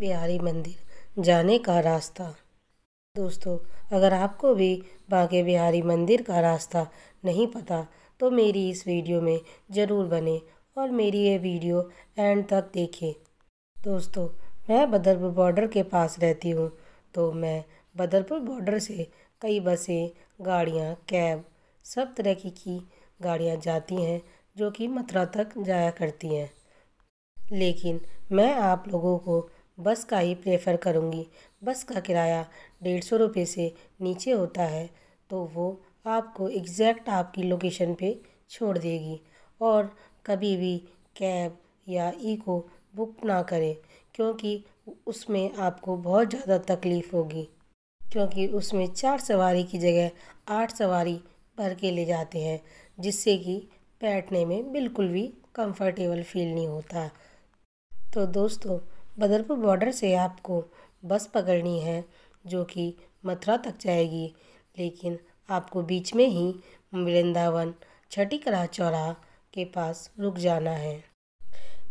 बिहारी मंदिर जाने का रास्ता दोस्तों अगर आपको भी बांके बिहारी मंदिर का रास्ता नहीं पता तो मेरी इस वीडियो में ज़रूर बने और मेरी ये वीडियो एंड तक देखें दोस्तों मैं बदरपुर बॉर्डर के पास रहती हूँ तो मैं बदरपुर बॉर्डर से कई बसें गाड़ियाँ कैब सब तरह की, की गाड़ियाँ जाती हैं जो कि मथुरा तक जाया करती हैं लेकिन मैं आप लोगों को बस का ही प्रेफ़र करूँगी बस का किराया डेढ़ सौ रुपये से नीचे होता है तो वो आपको एग्ज़ैक्ट आपकी लोकेशन पे छोड़ देगी और कभी भी कैब या ईको बुक ना करें क्योंकि उसमें आपको बहुत ज़्यादा तकलीफ़ होगी क्योंकि उसमें चार सवारी की जगह आठ सवारी भर के ले जाते हैं जिससे कि बैठने में बिल्कुल भी कंफर्टेबल फील नहीं होता तो दोस्तों बदरपुर बॉर्डर से आपको बस पकड़नी है जो कि मथुरा तक जाएगी लेकिन आपको बीच में ही वृंदावन छठी कला चौराह के पास रुक जाना है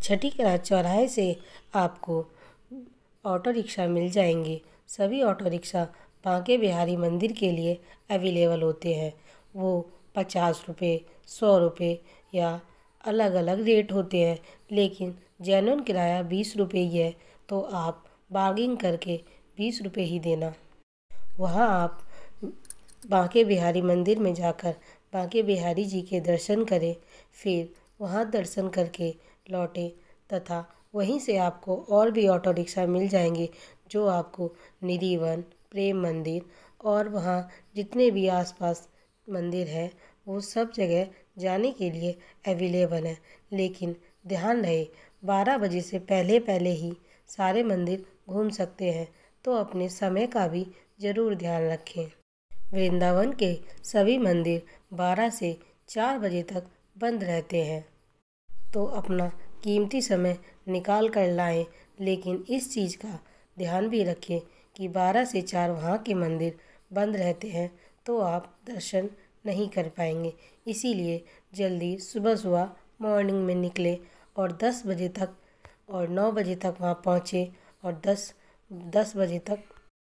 छठी कला चौराहे से आपको ऑटो रिक्शा मिल जाएंगे सभी ऑटो रिक्शा बांके बिहारी मंदिर के लिए अवेलेबल होते हैं वो पचास रुपये सौ रुपये या अलग अलग रेट होते हैं लेकिन जैनून किराया बीस रुपये ही है तो आप बार्गिंग करके बीस रुपये ही देना वहाँ आप बांके बिहारी मंदिर में जाकर बांके बिहारी जी के दर्शन करें फिर वहाँ दर्शन करके लौटें तथा वहीं से आपको और भी ऑटो रिक्शा मिल जाएंगे जो आपको निधिवन प्रेम मंदिर और वहाँ जितने भी आसपास मंदिर हैं वो सब जगह जाने के लिए अवेलेबल हैं लेकिन ध्यान रहे बारह बजे से पहले पहले ही सारे मंदिर घूम सकते हैं तो अपने समय का भी ज़रूर ध्यान रखें वृंदावन के सभी मंदिर बारह से चार बजे तक बंद रहते हैं तो अपना कीमती समय निकाल कर लाएं लेकिन इस चीज़ का ध्यान भी रखें कि बारह से चार वहाँ के मंदिर बंद रहते हैं तो आप दर्शन नहीं कर पाएंगे इसीलिए जल्दी सुबह सुबह मॉर्निंग में निकले और दस बजे तक और नौ बजे तक वहाँ पहुँचे और दस दस बजे तक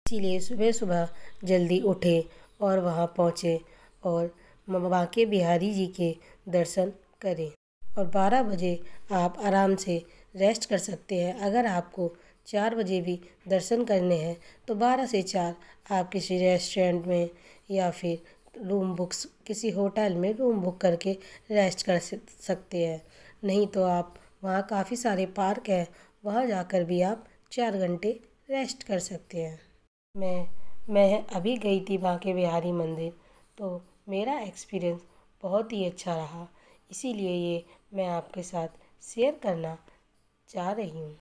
इसीलिए सुबह सुबह जल्दी उठे और वहाँ पहुँचे और बाके बिहारी जी के दर्शन करें और 12 बजे आप आराम से रेस्ट कर सकते हैं अगर आपको चार बजे भी दर्शन करने हैं तो बारह से चार आप किसी रेस्टोरेंट में या फिर रूम बुक्स किसी होटल में रूम बुक करके रेस्ट कर सकते हैं नहीं तो आप वहाँ काफ़ी सारे पार्क हैं वहाँ जाकर भी आप चार घंटे रेस्ट कर सकते हैं मैं मैं अभी गई थी बांके बिहारी मंदिर तो मेरा एक्सपीरियंस बहुत ही अच्छा रहा इसीलिए ये मैं आपके साथ शेयर करना चाह रही हूँ